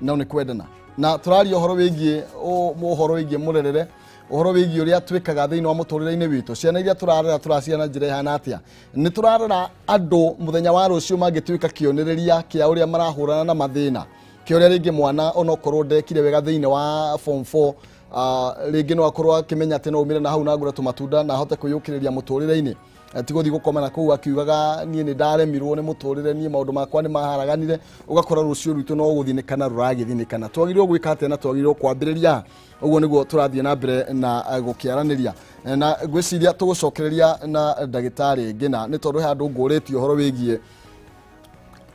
no nä kwendana na tå raria å horo wä giä å horo wä giä må rerere å horo wä giä å rä a twä kaga thä inä wa må tå rä re-inä witå ciana iria tå rarera tå raciana njä ra ihana atä a nä tå rarera andå må thenya wa rå cio mangä tuä ka kä onä rä ria kä a å rä a marahå rana na mathä na kä å rä a rä ngä mwana onakorwo ndekire wega thä inä wa fomfo Ah, rĩngĩ no akorwo akĩmenya atĩ no umire na hau na ngũre tũmatunda na hote kwĩyũkĩrĩria mũtũrĩre-inĩ eh, tigå thiä gå koma na kå u akiugaga niä nä ndaremirwo nä må tå rä re maå ndå makwa nä maharaganire å gakora rå rwitå no gå thä kana rå ragä kana twagä gwä ka atä na twagä kwambä rä ria å guo nä guo tå rathiä na mbere na gå kä aranä ria eh, na ngwä ciria tå gå cokereria na ndagä tarä ngä na nä tondå he andå ngå rä tie å horo wä giä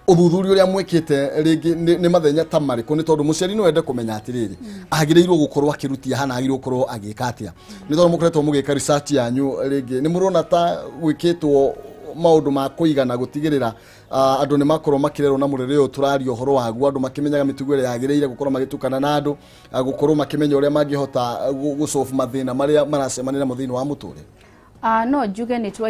uthuthuria uria mwikite ringi ni mathenya ta mariku ni tondu muciari ni wende kumenya atiriri mm. agirirwo gukorwa akirutia hana agirirwo gukorwo agika atia ni tondu mukoretwo mugika research yanyu ringi ni murona ta gwikitwo maundu ma kuigana gutigirira andu ni makorwo makirerwo na murere uyu turaria uhoro waguo andu makimenyaga mitugo iria yagiriire gukorwo magitukana na andu gukorwo makimenya uria mangihota gusolve mathina maria maracemanira mo thiini wa muturire Uh, no njuge nä twa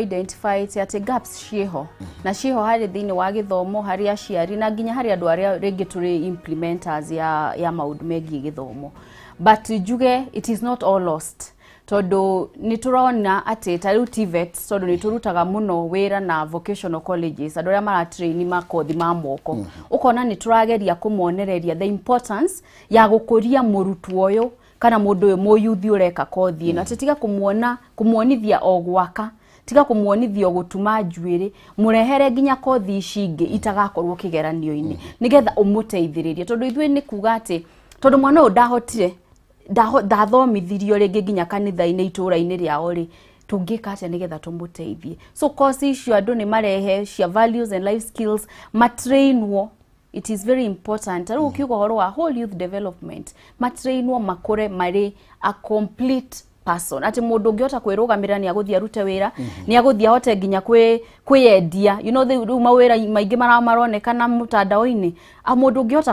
atä gaps ciäho mm -hmm. na ciäho harä thä inä wa gä thomo harä aciari na nginya harä andå arä a rä ngä tå implementers ya, ya maå ndå megiä gä thomo but njuge it is not all lost tondå nä tå rona atä tarä u tondå nä tå rutaga må no wä ra na vocational colleges andå arä a maratraini makothi ma moko å mm -hmm. kona nä tå rageria kå monereria the importance ya gå kå ria må rutwo å yå kana mundu muyuthi ureka kothi na mm. tatiga kumuona kumuonithia o gwaka tiga kumuonithia ogutuma njuiri murehere nginya kothi ici itagakorwo kigeranio-ini mm. nigetha umuteithiririe tondu ithwe ni kuga ati tondu mwana uyu ndahotire ndathomithirio ringi nginya kanitha-inĩ itũũra-inĩ rĩao rĩ tũngĩka atĩa nĩgetha tũmũteithie so course issue andũ ni marehe cia values and life skills matrainwo it is very important rä u å horo wa whole youth development matrainwo makå marä a complete person ati må ndå å ngä hota kwä rå gamä ra nä agå thiä arute wä ra mm-hmm. nginya kwä endia you know, the u wira maingi maingä maramaronekana må må ndå å ngä hota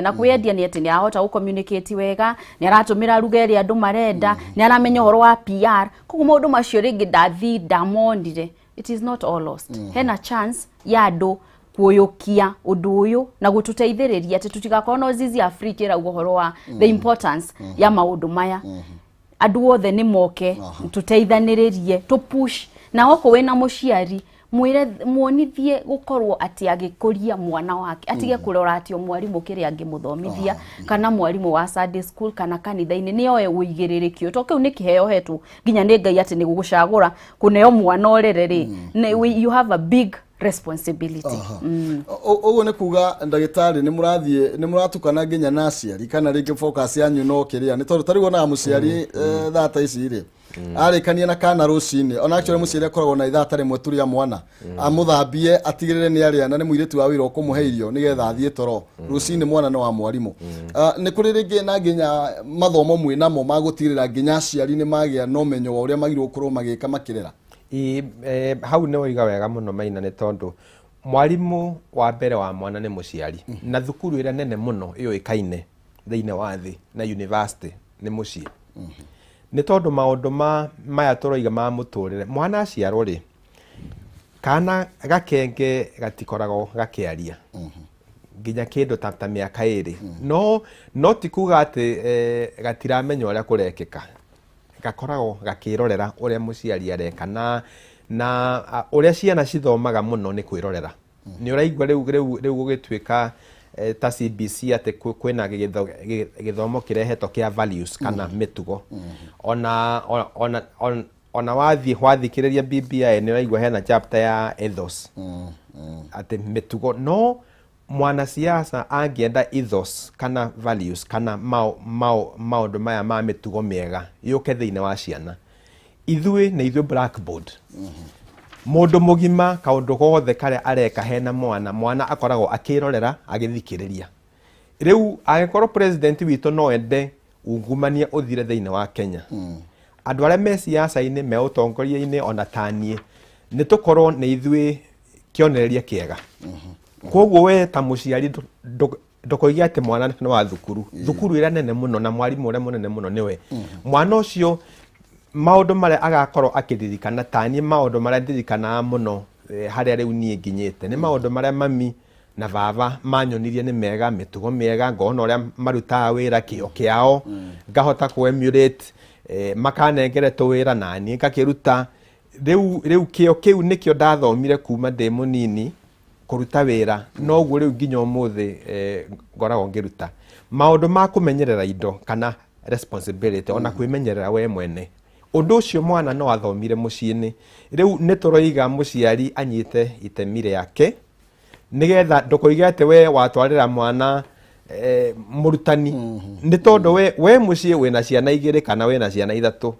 na kwä ni ati ni ahota arahota communicate wega ni aratumira ruga ä andu marenda mm. ni aramenya horo wa pr koguo maå ndå macio rä ndathi ndamonire it is not all lost mm-hmm. hena chance ya andå kuyukia undu uyu na gututeithiriria ati tutigakorwo no zizi afrika irauga uhoro wa mm. the importance mm -hmm. ya maundu maya mm -hmm. andu othe ni moke uh -huh. tuteithaniririe tupush na we na muciari mwire muonithie gukorwo ati agikuria mwana wake atige mm-hmm. kurora ati mwarimu kiria angimuthomithia kana mwarimu wa Sunday school kana kanitha-ini ni oye uigiririkio to kiu ni kiheo hetu ginya ni ngai ati ni gugucagura kuneyo mwana orere ri mm-hmm. you have a big responsibility mm. nä kuga ndagä nä mũrathiä nä mũratukana nginya na aciari kana rä ngä focus yanyu no kä rä a nä tondå tarä onaga må ciari mm. eh, mm. thaa ici rä mm. arikania na kana rucinä ona actually na ithaa tarä mwe tu rä a mwana amũthambie atigä rä re nä arä ana må irä tu wa wä ra å kå må he irio nä getha athiä toro rucinä mwana wa mwarimå ah, nä kå ngä na nginya mathomo mwä namo magå rä ra nginya ciari nä magä a menyo wa å rä a magirwo gå korwo magä ka makä rera E, hau nä waiga wega må no maina nä tondå mwarimå wa mbere wa mwana nä må ciari mm-hmm. na thukuru ä rä a nene må no ä yå ä kaine thä inä wa thä na university nä må ciä mm-hmm. nä tondå maå ndå ma maya tå roiga ma må tå rä re mwana aciarwo rä kana gakenge gatikoragwo aria mm-hmm. nginya kä ndå ta mä aka ä rä no no atä eh, gatiramenya å rä a kå rekä ka gakoragwo gakirorera ũrĩa muciari areka na na ũrĩa ciana cithomaga mũno nĩ kwĩrorera nĩ ũraigua riu rĩu gũgĩtuĩka eh, ta CBC atĩ kwĩna githomo kĩrehetwo kia values kana mm. mĩtugo mm-hmm. ona ona ona wathiĩ wathikĩrĩria BBI nĩ ũraigua hena chapter ya ethos mm-hmm. atĩ mĩtugo no mwanasiasa angienda ithos kana values kana maũndũ maya ma mitugo miega yuke thĩinĩ wa ciana ithuĩ na ithuĩ blackboard mũndũ mũgima kaũndũ gothe kare areka hena mwana mwana akoragwo akirorera agithikiriria riu angĩkorwo president wito no ende ungumania uthire thĩinĩ wa kenya hmm. andũ arĩa me siasa-inĩ me ũtongoria-inĩ ona taniĩ nĩ tũkorwo nĩ ithuĩ kĩonereria mm -hmm koguo we ta muciari ndukoige atä mwana nä wa thukuru thukuru ä nene må no na mwarimå å rä a må nene må no nä we mwana å cio maå ndå marä a agakorwo akä ririkana taniä maå ndå marä a ndirikanaga må no harä a rä u niä nginyä te nä maå ndå marä a mami na baba manyonirie nä mega mä tugo ega ngona å rä a marutaga wä ra kä o kä ao ngahota eh, makanengeretwo wä ra naniä ngakä ruta rä u kä o kä u nä kä o ndathomire kuma ndä må nini kuruta wira noguo riu nginya umuthi eh, ngoragwo ngiruta maundu ma kumenyerera indo kana responsibility ona mm. kwimenyerera we mwene undu ucio mwana no athomire muciini riu nituroiga muciari anyite itemi yake nigetha ndukoige ati we watwarira mwana e, eh, murutani mm -hmm. ni tondu we, we mucii wina ciana igiri kana wina ciana ithatu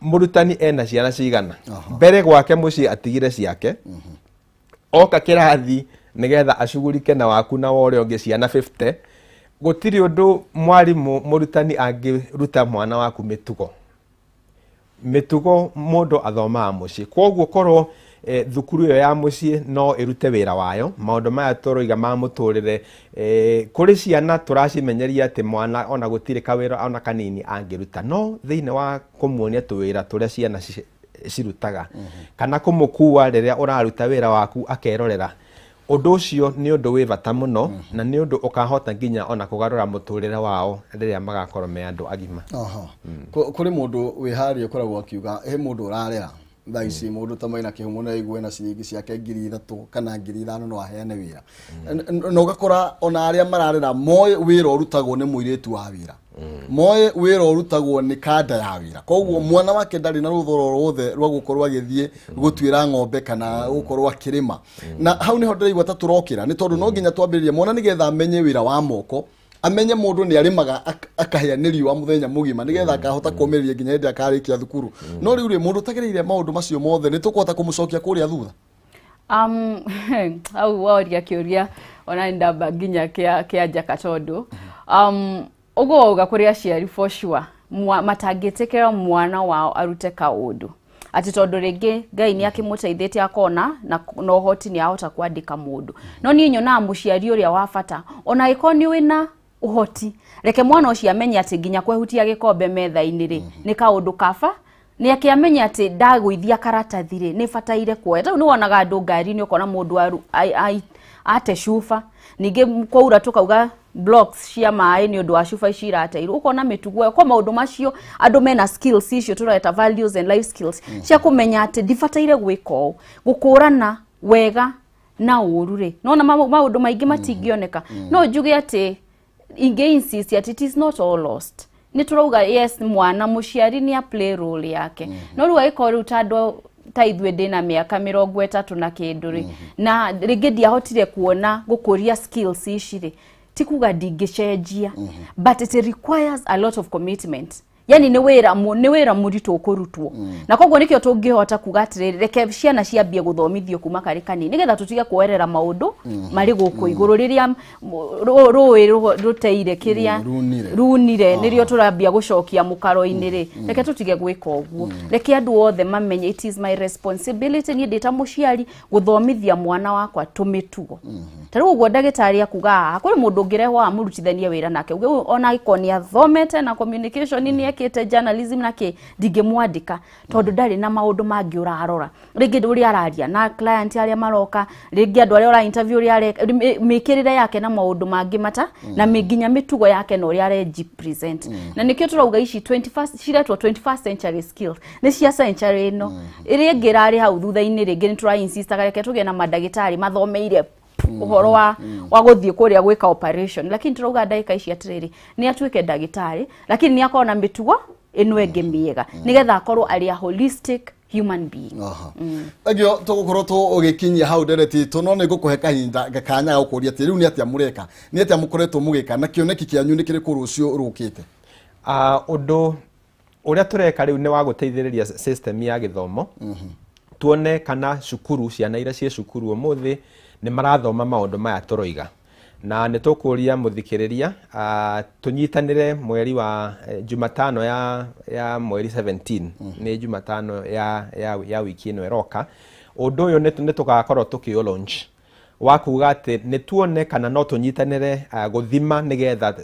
murutani ena ciana cigana mbere gwake mucii atigire ciake mm oka kirathi nigetha acugurike na waku na wore onge ciana 50 gutiri undu mwarimu murutani angiruta mwana waku mitugo mitugo mundu athomaga mucii koguo korwo e, thukuru iyo ya mucii no irute wira wayo maundu maya turoiga ma muturire e, eh, kuri ciana turacimenyeria ati mwana ona gutiri kawira ona kanini angiruta no thiini wa kumuonia tuwira turia ciana cirutaga mhm. kana kũmũkua rĩrĩa uraruta wira waku akerorera ũndũ ũcio nĩ ũndũ wĩ bata mũno mhm. na ni undu ukahota nginya ona kugarura mũtũrĩre wao rĩrĩa magakorwo me andu agima kuri mundu wi hari ũkoragwo akiuga he mundu urarera thaa ici hmm. ndå ta maina kä humå aigwe na ciringi ciake ngiri ithatå kana ngiri ithano no aheane ra hmm. na gakora ona arĩa mararera rutagwo nä må irä mũirĩtu wa ra moe wä ra å rutagwo nä ya wä ra koguo mm. mwana wake ndarä na rå thoro rwa gukorwa githie mm. gutwira gå tuä ra ng'ombe kana mm. gå korwo akä rä ma na hau nä ho ndäraigua ta tå rokä ra tondå no nginya twambä rä mwana nä getha amenye wä ra wa moko amenye mundu ni arimaga akahia ni riwa muthenya mugima getha akahota kumiriria nginya hindi akarikia thukuru no riu ri mundu tagereire maundu macio mothe ni tukuhota kumucokia kuria thutha um *laughs* au woria kiuria ona ndaba nginya kia kia jaka tondu mm-hmm. um ogo wauga kuri aciari for sure matangĩtĩkĩra mwana wao arute kaũndũ atĩ tondũ rĩngĩ ngai nĩ akĩmũteithĩtie akona na na ũhoti nĩ ahota kwandĩka mũndũ no ni nyona mũciari ũrĩa wa bata ona ikoni nĩ wĩna ũhoti reke mwana ũcio amenye atĩ nginya kwehutia gĩkombe metha-inĩ rĩ mm-hmm. nĩ kaũndũ kaba nĩ akĩamenya atĩ ndagũithia karatathi rĩ ni bataire kwa ta ni wonaga andũ ngari-inĩ ũkona mũndũ ate cuba ningĩ kwaura tũkauga blocks cia maä nä å ndå wa cuba ici irateirwo å kona mä tugo kwa maå ndå macio andå mena skills icio tå raeta values and life skills mm. cia kå menya atä ndibataire gwä ka å gå kå rana wega na å ru rä nona maå ndå maingä mm. matingäoneka mm. no njuge atä ingä insist at it is not all lost nä tå rauga yes mwana må ciari nä a play role yake mm -hmm. no rä u agä korwo rä u ta andå ta ithuä ndä na mä aka mä rongo ätatå na kä ndå rä na rä ngä ndiahotire kuona gå kå ria ici tikuga ndingĩcenjia mm -hmm. but it requires a lot of commitment mm yani ni wä ra nä wä ra må ritå mm. na kogwo nä kä o hota kuga reke ciana ciambie guthomithio kuma kari kanini nä getha tå tige kuoerera maå ndå mm. marä gå kå igå rå rä rä a runire nä ah. turambia gucokia mukaro inire mm-hmm. reke tutige gwika oguo mm. reke andu othe mamenye it is my responsibility ni data ta guthomithia mwana wakwa tå mä tugo mm-hmm. ta rä u å guo ndagä akuga kå rä må ndå å nake ona ikoni athomete na communication ni mm ekete journalism nake ndingimwandika tondu ndari na maundu mangi urarora ringi uri araria na client aria maroka ringi andu aria ura interview are mikirire yake na maundu mangi mata mm. na miginya mitugo yake na uria areji present mm. na nikio turauga ici 21st ciretwo 21st century skills ni cia century no mm. ringi rari hau thutha-ini ringi ni tura insist reke tugie na madagitari mathomeire uhoro wa mm-hmm. wa guthie kuria gwika operation lakini turauga ndagika ici atiriri ni atuike ndagitari lakini ni akorwo na mitugo ino ĩngĩ mm-hmm. mĩega mm-hmm. nĩgetha akorwo ari a holistic human being agio mm. tugukorwo tu ugikinyia hau ndereti tu no ni ngukuhe kahinda gakanya ga gukuria ti riu ni atia mureka ni atia mukoretwo mugika na kioneki kianyu ni kiri ku rucio rukite undu ah, uria tureka riu ni wa system ya githomo tuone kana cukuru ciana iria cie cukuru umuthi nä marathoma maå ndå maya tå na nä tå kå ria må tå nyitanä re mweri wa eh, jumatano ya, ya mweri 17 mm -hmm. nä jumatano ya, ya, ya wiki ä no äroka å ndå å yå nä tå gakorwo tå kä å wa kuga atä nä tuone kana no tå nyitanä re gå thima nä getha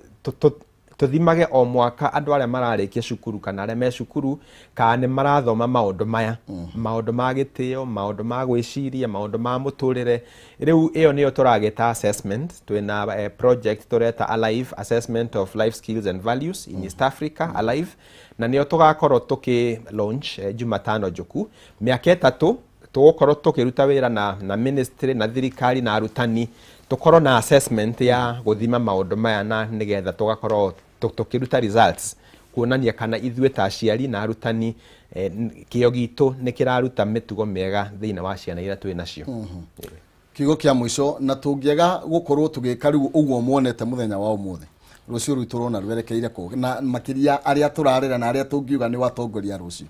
tuthimage o mwaka andu aria mararikia cukuru kana aria me cukuru kana ni marathoma maundu maya mhm. maundu ma gitio maundu ma gwiciria maundu ma muturire riu iyo niyo turageta assessment ä yo nä project tå reta alive assessment of life skills and values in east mhm. africa mhm. alive na niyo yo tå gakorwo tå launch eh, jumatano njuku mä aka ätatå tågåkorwo tå kä ruta wä na, na ministry na thirikari na arutani tå korwo na assessment ya gå thima maå ndå maya na nä getha tå kä ruta kuonania kana ithuä ta aciari na arutani eh, kä o gitå nä kä raruta mä tugo mega thä inä wa ciana iria twä nacio mhm. kä ugo yeah. kä a må ico na tå ngä aga gå korwo tå gä ka rä u å guo mwonete må thenya wa må thä rå cio rwitå rona rwerekeire na makä ria arä a tå rarä ra na arä a tå ngä uga nä watongoria rå cio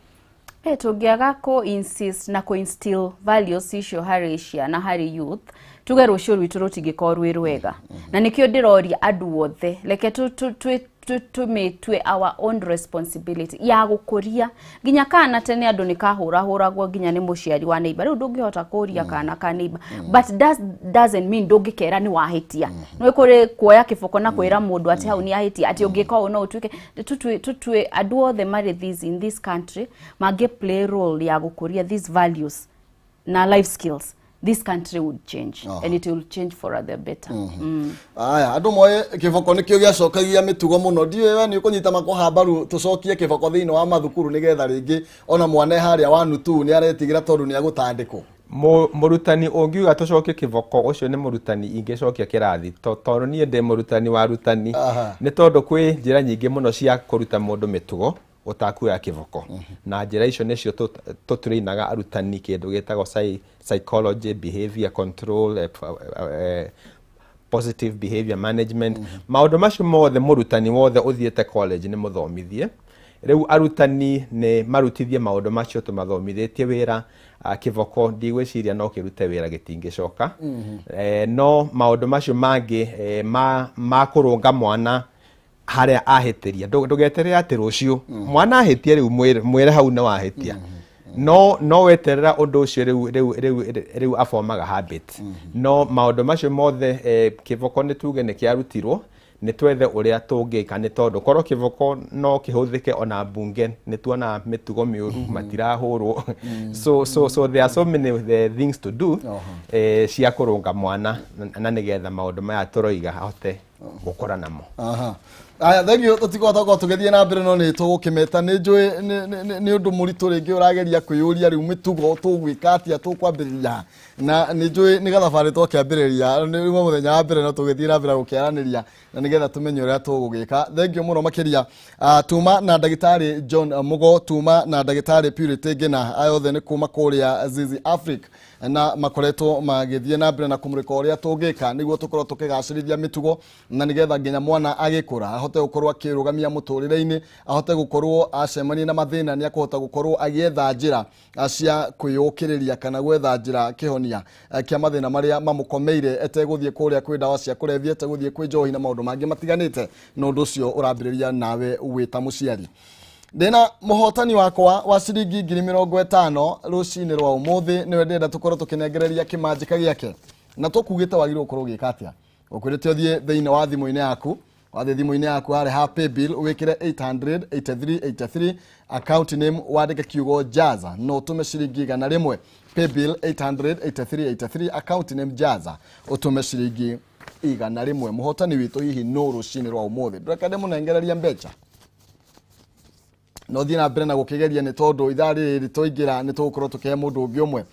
Hey, tũngĩaga kũ-insist na kũ-instill values icio harĩ na harĩ youth tuge rũcio rwitũ rũtingĩkorwo rwĩ rwega mm -hmm. na nĩkĩo ndĩroria andũ othe tu, tumitue our own responsibility ya gukuria ginya kana tene andu ni kahurahuragwo ginya ni muciari wa neighbor riu ndungihota kuria mm. kana ka neighbor mm. but that doesn't mean ndungikera ni wahitia no kuri kuoya kiboko na kwira mundu ati hau ni ahitia ati ungika utuke tutwe tutwe adu all the mari these in this country mage play role ya gukuria these values na life skills this country would change uh -huh. and it will change for the better mm -hmm. mm. aya andu moe kivoko nikio giacokagia mitugo muno ndiä nä å kå nyita makåhambaru tå cokie boko thä inä wa mathukuru nä getha rä ona mwane harä wanu tu nä aretigä tondå nä agå tandä murutani ungiuga tucokie kivoko ucio ni murutani ingicokia kirathi tondu nie ndi murutani wa tondå kwä njä ra nyingä må muno cia ndå mä tugo ya kivoko mm -hmm. na njira icio nicio tutrainaga arutani kindu gitagwo psychology behavior control eh, eh, eh, positive behavior management mm -hmm. maundu macio mothe murutani wothe uthiete college ni muthomithie riu arutani ni marutithie maundu macio tumathomithitie wira uh, ah, kivoko ndigwiciria no kirute wira gitingicoka mm -hmm. eh, no maundu macio mangi eh, ma, makurunga mwana haria ahitiria atä ati rucio mwana ahitie riu mwire hau nä wahitia no no weterera undu ucio riu riu riu riu afomaga habit no maundu macio mothe eh, kivoko ni tuge ni kiarutirwo nä twethe å rä a tå ngä ka nä tondå korwo kä boko no kä hå thä ke ona mbunge nä tuona mä tugo mä å ru mhm. matirahå rwo mhm. so, so, so there are so many the uh, things to do eh, cia kå rå nga mwana na nä getha maå ndå maya tå roiga hote gå kora namo aya thengio tutigotoga tugethie na mbere no nä tågåkämeta nä njå nä å ndå må ritå rä ngä å rageria kwä å ria rä u mä tugo tå gwä ka atia tå kwambä rä na nä njå nä gathabarä twakä ambä rä ria rä mũthenya wa mbere no tå gä thiä na mbere gå kä aranä ria na nä getha tå menye å rä a tå gå gä ka thengio må no makä ria tuma na ndagä john må go tuma na ndagä tarä purity ngä na ayothe nä kuma kå rä a zizi africa na makoretwo magithie na mbere na kumurika uria tungika niguo tukorwo tukigacirithia mitugo na nigetha nginya mwana agikura ahote gukorwo akirugamia muturire-ini ahote gukorwo acemania na mathina ni akuhota gukorwo agietha njira cia kwiyukiriria kana gwetha njira kihonia kia mathina maria mamukomeire eteguthie kuria kwi ndawa cia kurebia eteguthie kwi njohi na maundu mangi matiganite na undu ucio urambiriria nawe wita muciari ndina muhotani wakwa wa ciringi ngiri mirongo itano ruciini rwa umuthi niwe ndenda tukorwo tukinengereria kimanjika giake na tukugite wagirwo ukorwo ugika atia ukwirite uthie thiini wa thimu-ini yaku wathiä thimå-inä yaku harä ha paybill wä kä re 800 account name wandä kiugo jaza no å tå me ciringi igana rä mwe paybill 800 account name jaza å tå me ciringi igana rä mwe må hihi no rå cinä rwa å må thä ndå reka ndä mbeca no thina na mbere na gukigeria ni tondu ithari ri toingira ni tugukorwo tukihe mundu ungi umwe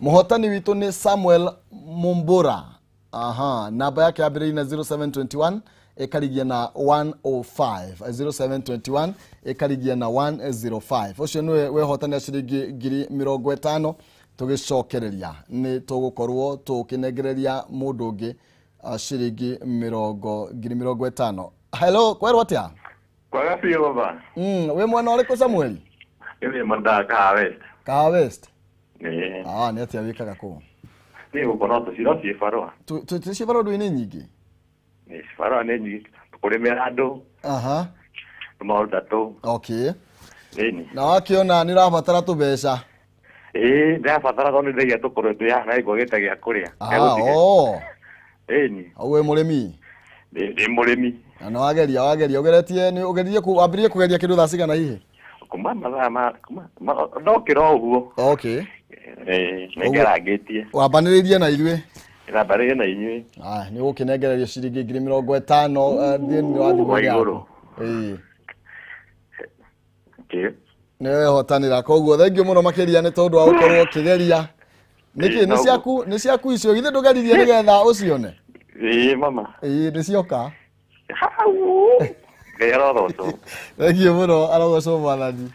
muhotani witu ni samuel mumbura aha namba yake yambiririe na 0721 ikarigia na 105 0721 ikarigia na 105 ucio niwe wehotani a ciringi ngiri mirongo etano tugicokereria ni tugukorwo tukinengereria mundu ungi ah, ciringi ngiri mirongo etano hello kwerwo atia kwaga biå tha mm. wä mwena å rä kå samueli ä mwendaga kahawest kahawest nä ah, atä a wä kaga kå nä gå korwo tå ciro si barå tå ciä tu ndå inä nyingä barå a nä nyingä kå rä mä ra andå tå maå tatå na wakä ona nä å rabatara tå mbeca ä nä tu tondå nä ndagia tå korwo twä hana gä gä ta gä a kå rä a ni ah, au wä må rä mi ndä må rä mi na nä wageria wageria ugeretie ni nä ku geririe wambirie kå geria kä ndå thaa cigana hihi kuma mathaa ma kuma no kiro uguo okay eh ne tie wambanä rä irie na ithwe nambarä ä na inyuä ah, nä å gå kä nengererio ciringi ngiri mä rongo ätano eh, thä wa ya eh rå ne wehotanä ra koguo thengiå må no makä ria nä tondå wa gå korwo niki ni geria ni kä ciaku icio githä ndå geririe nä getha å cione mama ää nä cioka thengiå må no arauga comalani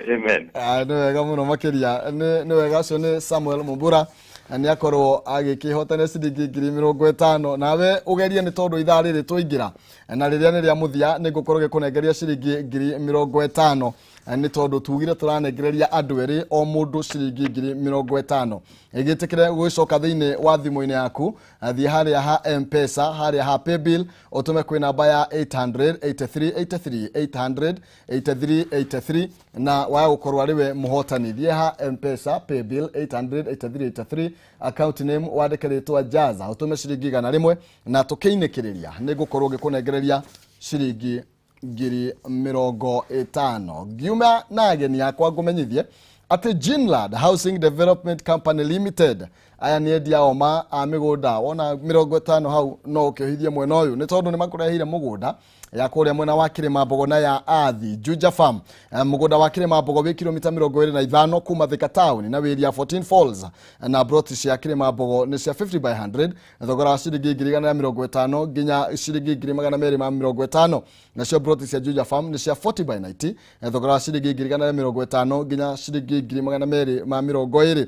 nä wega må no makä ria nä wega å cio nä samuel mumbura na nä akorwo agä kä hotane ciringi ngiri mä rongo ä tano nawe å gerie nä tondå ithaa rä rä twaingä ra na rä rä a nä rä a må thia nä ngå korwo gä kå nengeria ciringi ngiri mä rongo ä tano nä tondå tugire tå ranengereria andå erä o må ndå ciringi ngiri mä rongo ätano gä tä kä re gå coka thä inä wa thimå-inä yaku thiä harä a ha mpesa harä a ha paybill å tå me kwä namba ya 800 na waya gå korwo arä we må hotani thiä ha mpesa paybill 8383 account name wandä ke rä twa jaza å tå me ciringi igana rä mwe na tå kä inä kä rä ria nä ngå korwo ngä kå nengereria ciringi ngiri mirongo itano ngiuma na ageni yakwa ngumenyithie ati Jinlad Housing Development Company Limited aya nä endia o ma a gå nda wona mä rongo ätano hau no å kä å mwena å yå nä tondå nä makå gå ya kå rä mwena wa kä rä ma na ya athi juja farm eh, må gå nda wa kä rä ma mbogo wä kiromita mä rongo ä rä na ithano kuma thika town na wä ria 14 falls na broti cia kä rä ma mbogo nä cia 50 by 100 thogora wa ciringi ngiri igana rä mä rongo ätano nginya ciringi ngiri magana merä ma mä rongo ätano nacio broti cia juja farm nä cia 40 by 90 eh, thogora wa ciringi ngiri igana rä mä rongo ätano nginya ciringi ngiri magana merä ma mä rongo ä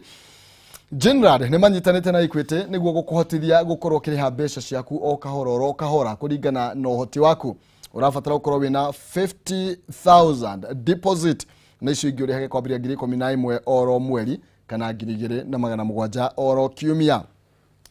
General nä manyitanä na tä nä guo gå kå hotithia gå korwo kä rä ha mbeca ciaku o kahora kahora kå ringana na å hoti waku å rabatara gå korwo wä na 50000 deposit na icio ingä å rä hage kwambä ria ngiri ikå mi na ä mwe oro mweri kana ngiri igä rä na magana må gwanja oro kiumia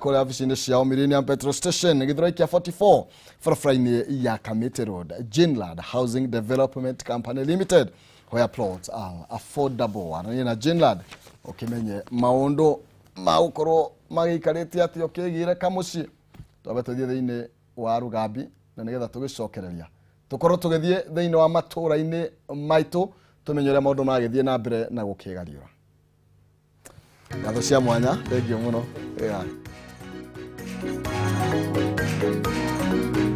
kuria vici-inĩ ciao Millennium Petrol Station gĩthũrai kĩa 44 barabara-inĩ ya Kamiti Road Jinlad Housing Development Company Limited where plots are affordable aranie na Jinlad ũkĩmenye maũndũ ma ma gũkorwo magĩikarĩtie atĩ ũkĩgĩre kamuciĩ twambe tũthiĩ thĩinĩ wa rũgambi na nĩgetha tũgĩcokereria tukorwo tugithie thiini wa matura-ini maitu tumenye uria maundu magithie na mbere na gukigariura ngatho cia mwanya thengio muno yeah. Thank you.